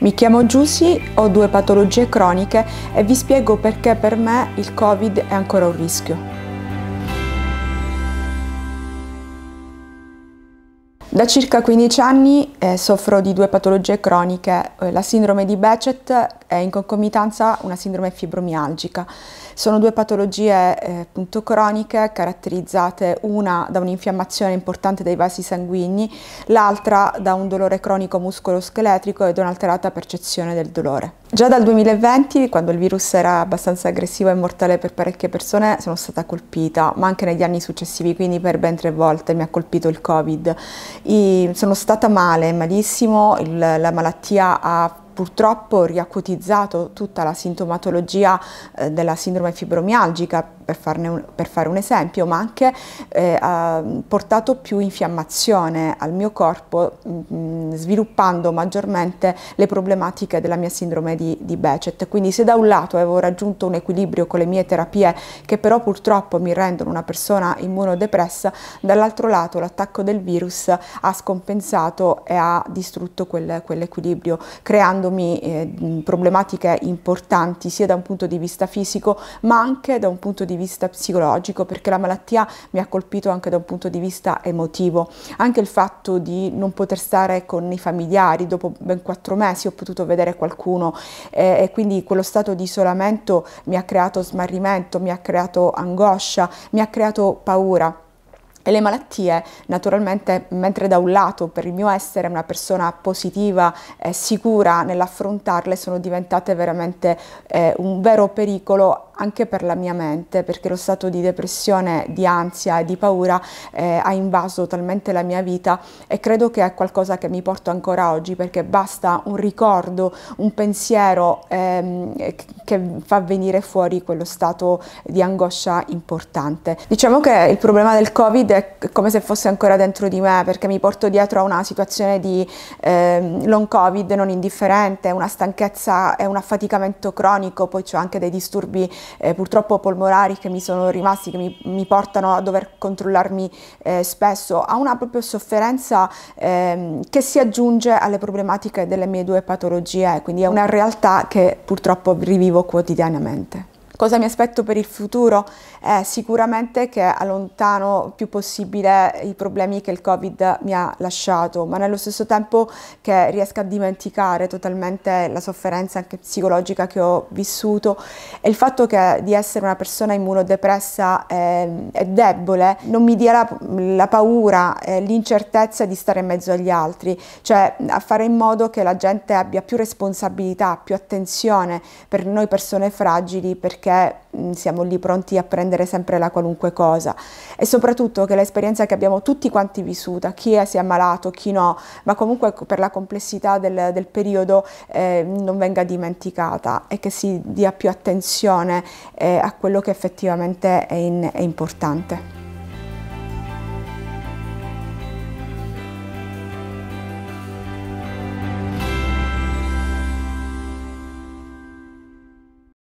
Mi chiamo Giussi, ho due patologie croniche e vi spiego perché per me il Covid è ancora un rischio. Da circa 15 anni eh, soffro di due patologie croniche. Eh, la sindrome di Bechet e in concomitanza una sindrome fibromialgica. Sono due patologie eh, appunto, croniche caratterizzate una da un'infiammazione importante dei vasi sanguigni, l'altra da un dolore cronico muscoloscheletrico ed un'alterata percezione del dolore. Già dal 2020, quando il virus era abbastanza aggressivo e mortale per parecchie persone, sono stata colpita, ma anche negli anni successivi, quindi per ben tre volte mi ha colpito il Covid. E sono stata male, malissimo, il, la malattia ha purtroppo riacutizzato tutta la sintomatologia eh, della sindrome fibromialgica, per, un, per, fare un esempio, ma anche eh, ha portato più infiammazione al mio corpo, mh, mm, mm, sviluppando maggiormente le problematiche della mia sindrome di, di Becet. Quindi se da un lato avevo raggiunto un equilibrio con le mie terapie, che però purtroppo mi rendono una persona immunodepressa, dall'altro lato l'attacco del virus ha scompensato e ha distrutto quell'equilibrio, creando dandomi eh, problematiche importanti sia da un punto di vista fisico ma anche da un punto di vista psicologico perché la malattia mi ha colpito anche da un punto di vista emotivo. Anche il fatto di non poter stare con i familiari, dopo ben quattro mesi ho potuto vedere qualcuno eh, e quindi quello stato di isolamento mi ha creato smarrimento, mi ha creato angoscia, mi ha creato paura e le malattie naturalmente mentre da un lato per il mio essere una persona positiva e sicura nell'affrontarle sono diventate veramente eh, un vero pericolo anche per la mia mente perché lo stato di depressione, di ansia e di paura eh, ha invaso talmente la mia vita e credo che è qualcosa che mi porto ancora oggi perché basta un ricordo, un pensiero ehm, che fa venire fuori quello stato di angoscia importante. Diciamo che il problema del Covid è è come se fosse ancora dentro di me perché mi porto dietro a una situazione di eh, long covid non indifferente, una stanchezza e un affaticamento cronico, poi ho anche dei disturbi eh, purtroppo polmonari che mi sono rimasti, che mi, mi portano a dover controllarmi eh, spesso, a una proprio sofferenza ehm, che si aggiunge alle problematiche delle mie due patologie, quindi è una realtà che purtroppo rivivo quotidianamente. Cosa mi aspetto per il futuro? Eh, sicuramente che allontano più possibile i problemi che il Covid mi ha lasciato, ma nello stesso tempo che riesca a dimenticare totalmente la sofferenza anche psicologica che ho vissuto e il fatto che di essere una persona immunodepressa eh, e debole non mi dia la, la paura, l'incertezza di stare in mezzo agli altri, cioè a fare in modo che la gente abbia più responsabilità, più attenzione per noi persone fragili perché perché mm, siamo lì pronti a prendere sempre la qualunque cosa e soprattutto che l'esperienza che abbiamo tutti quanti vissuta, chi è, si è ammalato, chi no, ma comunque per la complessità del, del periodo eh, non venga dimenticata e che si dia più attenzione eh, a quello che effettivamente è, in, è importante.